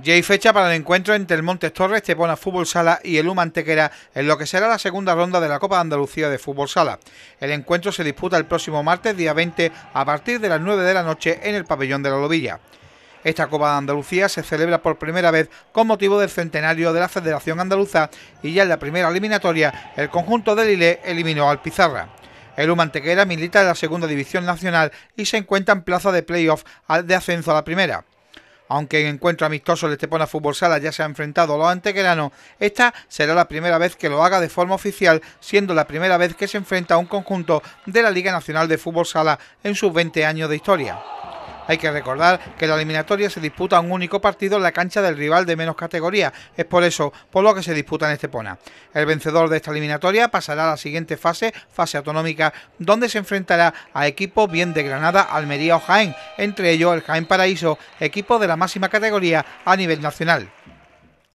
Ya hay fecha para el encuentro entre el Montes Torres, Tepona Fútbol Sala y el Humantequera en lo que será la segunda ronda de la Copa de Andalucía de Fútbol Sala. El encuentro se disputa el próximo martes, día 20, a partir de las 9 de la noche en el pabellón de la Lobilla. Esta Copa de Andalucía se celebra por primera vez con motivo del centenario de la Federación Andaluza y ya en la primera eliminatoria el conjunto del Lille eliminó al Pizarra. El Humantequera milita en la segunda división nacional y se encuentra en plaza de playoff de ascenso a la primera. Aunque en encuentro amistoso el Estepona Fútbol Sala ya se ha enfrentado a los antequeranos, esta será la primera vez que lo haga de forma oficial, siendo la primera vez que se enfrenta a un conjunto de la Liga Nacional de Fútbol Sala en sus 20 años de historia. Hay que recordar que la eliminatoria se disputa un único partido en la cancha del rival de menos categoría. Es por eso por lo que se disputa en Estepona. El vencedor de esta eliminatoria pasará a la siguiente fase, fase autonómica, donde se enfrentará a equipo bien de Granada, Almería o Jaén, entre ellos el Jaén Paraíso, equipo de la máxima categoría a nivel nacional.